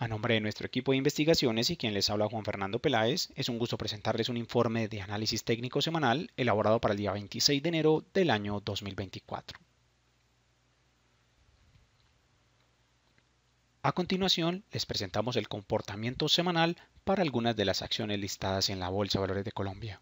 A nombre de nuestro equipo de investigaciones y quien les habla Juan Fernando Peláez, es un gusto presentarles un informe de análisis técnico semanal elaborado para el día 26 de enero del año 2024. A continuación, les presentamos el comportamiento semanal para algunas de las acciones listadas en la Bolsa Valores de Colombia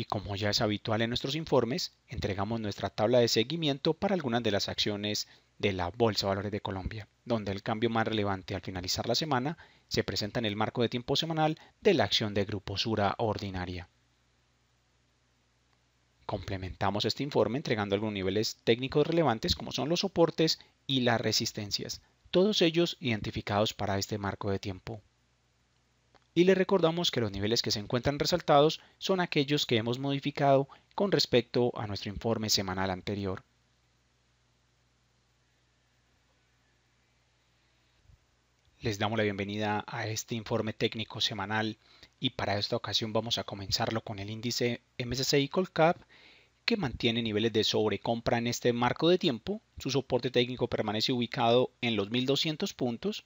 y como ya es habitual en nuestros informes, entregamos nuestra tabla de seguimiento para algunas de las acciones de la Bolsa de Valores de Colombia, donde el cambio más relevante al finalizar la semana se presenta en el marco de tiempo semanal de la acción de gruposura ordinaria. Complementamos este informe entregando algunos niveles técnicos relevantes como son los soportes y las resistencias, todos ellos identificados para este marco de tiempo y le recordamos que los niveles que se encuentran resaltados son aquellos que hemos modificado con respecto a nuestro informe semanal anterior. Les damos la bienvenida a este informe técnico semanal y para esta ocasión vamos a comenzarlo con el índice MSCI Colcap que mantiene niveles de sobrecompra en este marco de tiempo. Su soporte técnico permanece ubicado en los 1200 puntos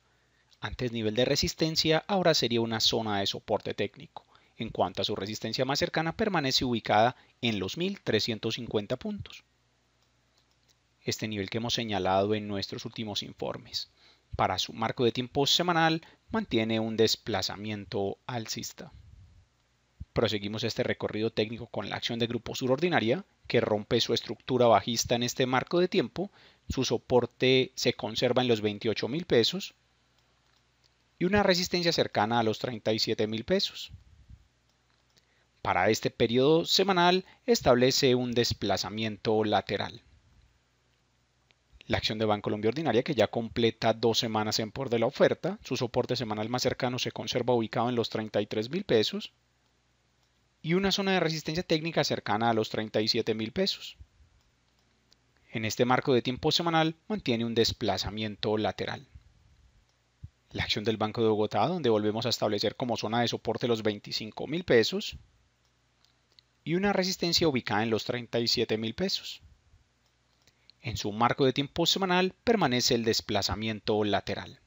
antes nivel de resistencia, ahora sería una zona de soporte técnico. En cuanto a su resistencia más cercana, permanece ubicada en los 1350 puntos. Este nivel que hemos señalado en nuestros últimos informes. Para su marco de tiempo semanal, mantiene un desplazamiento alcista. Proseguimos este recorrido técnico con la acción de grupo surordinaria, que rompe su estructura bajista en este marco de tiempo. Su soporte se conserva en los 28,000 pesos y una resistencia cercana a los 37 mil pesos. Para este periodo semanal establece un desplazamiento lateral. La acción de banco colombia Ordinaria, que ya completa dos semanas en por de la oferta, su soporte semanal más cercano se conserva ubicado en los 33 mil pesos y una zona de resistencia técnica cercana a los 37 mil pesos. En este marco de tiempo semanal mantiene un desplazamiento lateral la acción del Banco de Bogotá, donde volvemos a establecer como zona de soporte los 25 mil pesos y una resistencia ubicada en los 37 mil pesos. En su marco de tiempo semanal permanece el desplazamiento lateral.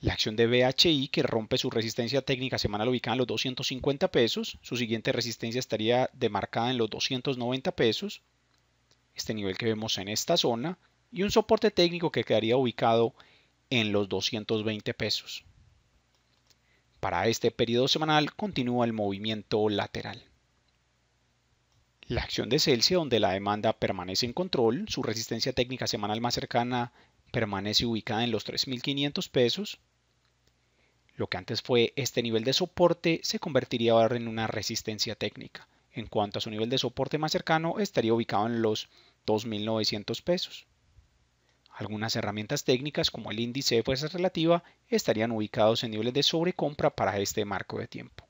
La acción de BHI que rompe su resistencia técnica semanal ubicada en los 250 pesos, su siguiente resistencia estaría demarcada en los 290 pesos, este nivel que vemos en esta zona, y un soporte técnico que quedaría ubicado en en los 220 pesos. Para este periodo semanal continúa el movimiento lateral. La acción de Celsius, donde la demanda permanece en control, su resistencia técnica semanal más cercana permanece ubicada en los 3.500 pesos. Lo que antes fue este nivel de soporte se convertiría ahora en una resistencia técnica. En cuanto a su nivel de soporte más cercano, estaría ubicado en los 2.900 pesos. Algunas herramientas técnicas como el índice de fuerza relativa estarían ubicados en niveles de sobrecompra para este marco de tiempo.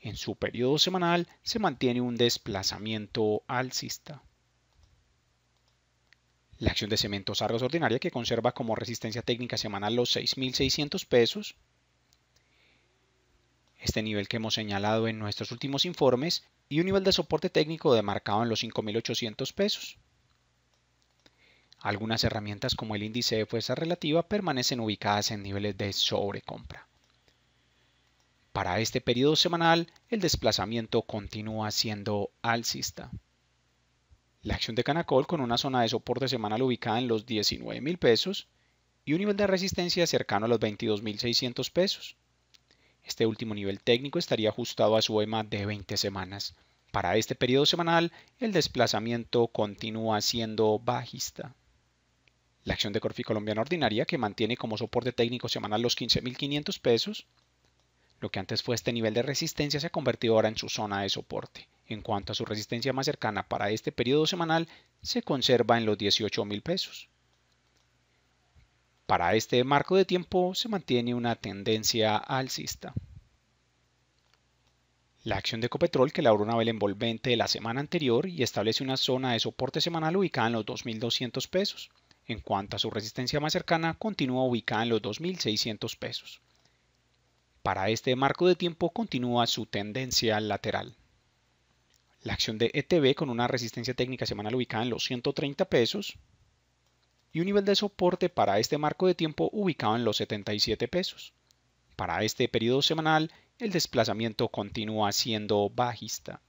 En su periodo semanal se mantiene un desplazamiento alcista. La acción de cementos argos ordinaria que conserva como resistencia técnica semanal los 6.600 pesos. Este nivel que hemos señalado en nuestros últimos informes y un nivel de soporte técnico demarcado en los 5.800 pesos. Algunas herramientas como el índice de fuerza relativa permanecen ubicadas en niveles de sobrecompra. Para este periodo semanal, el desplazamiento continúa siendo alcista. La acción de Canacol con una zona de soporte semanal ubicada en los $19,000 pesos y un nivel de resistencia cercano a los 22.600 pesos. Este último nivel técnico estaría ajustado a su EMA de 20 semanas. Para este periodo semanal, el desplazamiento continúa siendo bajista la acción de Corfi Colombiana Ordinaria, que mantiene como soporte técnico semanal los 15.500 pesos. Lo que antes fue este nivel de resistencia se ha convertido ahora en su zona de soporte. En cuanto a su resistencia más cercana para este periodo semanal, se conserva en los 18.000 pesos. Para este marco de tiempo se mantiene una tendencia alcista. La acción de Copetrol que labró una vela envolvente de la semana anterior y establece una zona de soporte semanal ubicada en los 2.200 pesos. En cuanto a su resistencia más cercana, continúa ubicada en los 2.600 pesos. Para este marco de tiempo continúa su tendencia lateral. La acción de ETB con una resistencia técnica semanal ubicada en los 130 pesos y un nivel de soporte para este marco de tiempo ubicado en los 77 pesos. Para este periodo semanal, el desplazamiento continúa siendo bajista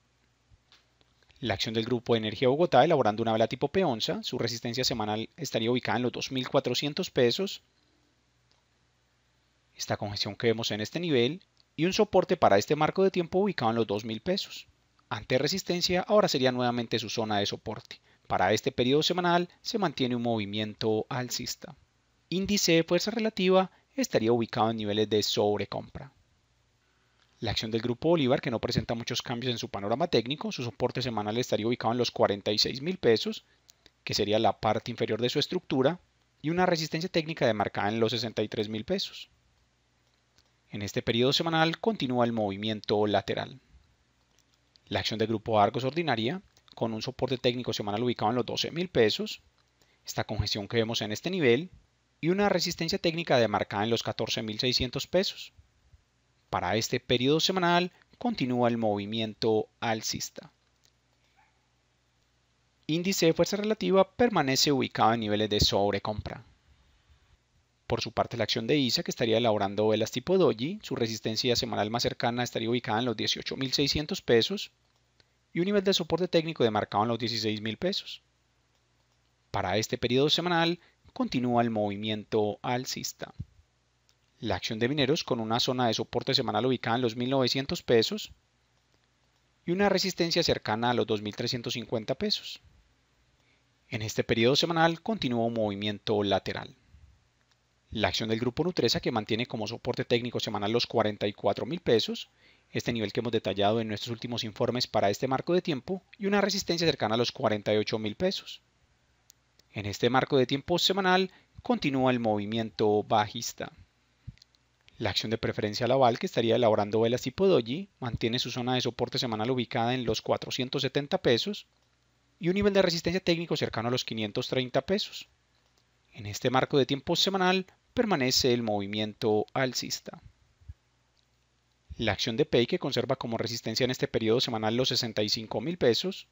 la acción del Grupo de Energía Bogotá elaborando una vela tipo p Su resistencia semanal estaría ubicada en los 2.400 pesos. Esta congestión que vemos en este nivel y un soporte para este marco de tiempo ubicado en los 2.000 pesos. Ante resistencia ahora sería nuevamente su zona de soporte. Para este periodo semanal se mantiene un movimiento alcista. Índice de fuerza relativa estaría ubicado en niveles de sobrecompra. La acción del Grupo Bolívar, que no presenta muchos cambios en su panorama técnico, su soporte semanal estaría ubicado en los 46 mil pesos, que sería la parte inferior de su estructura, y una resistencia técnica demarcada en los 63 mil pesos. En este periodo semanal continúa el movimiento lateral. La acción del Grupo Argos ordinaria, con un soporte técnico semanal ubicado en los 12 mil pesos, esta congestión que vemos en este nivel, y una resistencia técnica demarcada en los 14.600 pesos. Para este periodo semanal continúa el movimiento alcista. Índice de fuerza relativa permanece ubicado en niveles de sobrecompra. Por su parte, la acción de ISA, que estaría elaborando velas tipo Doji, su resistencia semanal más cercana estaría ubicada en los 18.600 pesos y un nivel de soporte técnico demarcado en los 16.000 pesos. Para este periodo semanal, continúa el movimiento alcista la acción de mineros con una zona de soporte semanal ubicada en los 1900 pesos y una resistencia cercana a los 2350 pesos. En este periodo semanal continúa un movimiento lateral. La acción del grupo Nutresa que mantiene como soporte técnico semanal los 44,000 pesos, este nivel que hemos detallado en nuestros últimos informes para este marco de tiempo, y una resistencia cercana a los 48,000 pesos. En este marco de tiempo semanal continúa el movimiento bajista. La acción de preferencia Laval, que estaría elaborando velas tipo doji, mantiene su zona de soporte semanal ubicada en los 470 pesos y un nivel de resistencia técnico cercano a los 530 pesos. En este marco de tiempo semanal permanece el movimiento alcista. La acción de Pay que conserva como resistencia en este periodo semanal los 65 mil pesos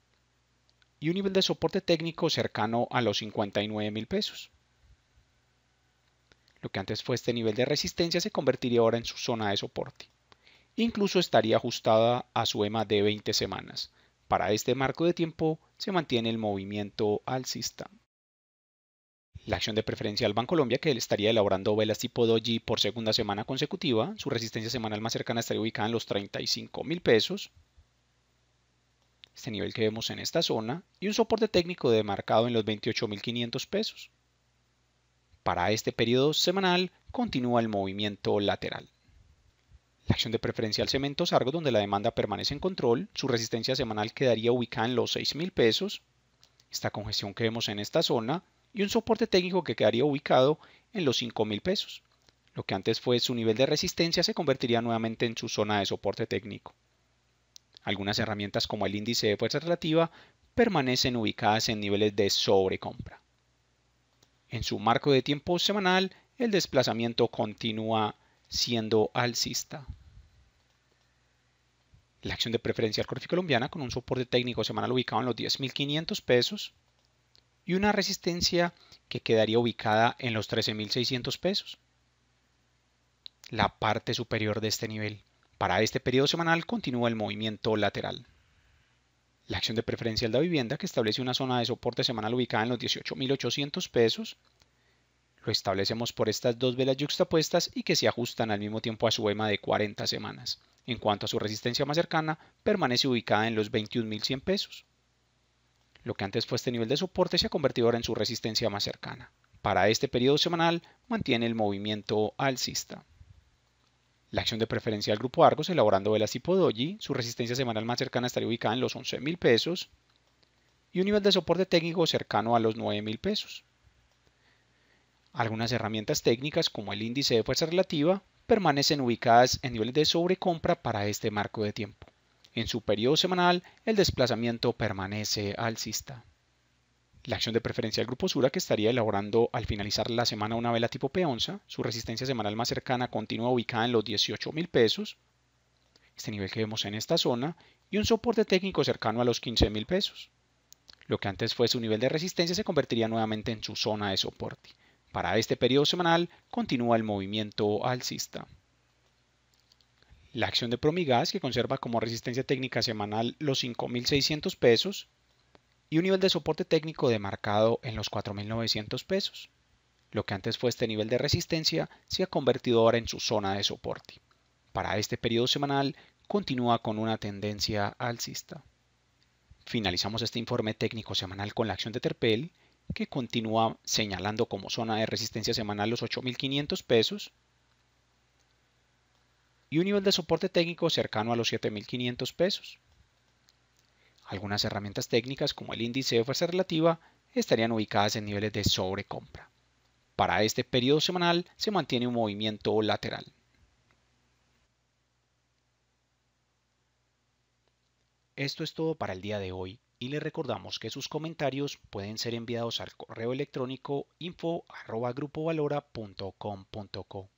y un nivel de soporte técnico cercano a los 59 mil pesos. Lo que antes fue este nivel de resistencia se convertiría ahora en su zona de soporte. Incluso estaría ajustada a su EMA de 20 semanas. Para este marco de tiempo se mantiene el movimiento alcista. La acción de preferencia al Colombia que él estaría elaborando velas tipo doji por segunda semana consecutiva, su resistencia semanal más cercana estaría ubicada en los 35 mil pesos, este nivel que vemos en esta zona, y un soporte técnico demarcado en los 28.500 pesos. Para este periodo semanal continúa el movimiento lateral. La acción de preferencia al cemento algo donde la demanda permanece en control, su resistencia semanal quedaría ubicada en los 6,000 pesos, esta congestión que vemos en esta zona, y un soporte técnico que quedaría ubicado en los 5,000 pesos. Lo que antes fue su nivel de resistencia se convertiría nuevamente en su zona de soporte técnico. Algunas herramientas como el índice de fuerza relativa permanecen ubicadas en niveles de sobrecompra. En su marco de tiempo semanal, el desplazamiento continúa siendo alcista. La acción de Preferencia Corfi Colombiana con un soporte técnico semanal ubicado en los 10.500 pesos y una resistencia que quedaría ubicada en los 13.600 pesos. La parte superior de este nivel. Para este periodo semanal continúa el movimiento lateral la acción de preferencial de vivienda que establece una zona de soporte semanal ubicada en los 18.800 pesos. Lo establecemos por estas dos velas yuxtapuestas y que se ajustan al mismo tiempo a su EMA de 40 semanas. En cuanto a su resistencia más cercana, permanece ubicada en los 21.100 pesos. Lo que antes fue este nivel de soporte se ha convertido ahora en su resistencia más cercana. Para este periodo semanal mantiene el movimiento alcista. La acción de preferencia del grupo Argos elaborando velas tipo Doji, su resistencia semanal más cercana estaría ubicada en los 11,000 pesos y un nivel de soporte técnico cercano a los 9,000 pesos. Algunas herramientas técnicas como el índice de fuerza relativa permanecen ubicadas en niveles de sobrecompra para este marco de tiempo. En su periodo semanal, el desplazamiento permanece alcista. La acción de preferencia del grupo Sura que estaría elaborando al finalizar la semana una vela tipo P11, su resistencia semanal más cercana continúa ubicada en los $18,000. pesos, este nivel que vemos en esta zona, y un soporte técnico cercano a los 15 mil pesos. Lo que antes fue su nivel de resistencia se convertiría nuevamente en su zona de soporte. Para este periodo semanal continúa el movimiento alcista. La acción de Promigas, que conserva como resistencia técnica semanal los 5.600 pesos, y un nivel de soporte técnico demarcado en los 4.900 pesos. Lo que antes fue este nivel de resistencia se ha convertido ahora en su zona de soporte. Para este periodo semanal continúa con una tendencia alcista. Finalizamos este informe técnico semanal con la acción de Terpel, que continúa señalando como zona de resistencia semanal los 8.500 pesos y un nivel de soporte técnico cercano a los 7.500 pesos. Algunas herramientas técnicas como el índice de fuerza relativa estarían ubicadas en niveles de sobrecompra. Para este periodo semanal se mantiene un movimiento lateral. Esto es todo para el día de hoy y le recordamos que sus comentarios pueden ser enviados al correo electrónico info.grupovalora.com.co.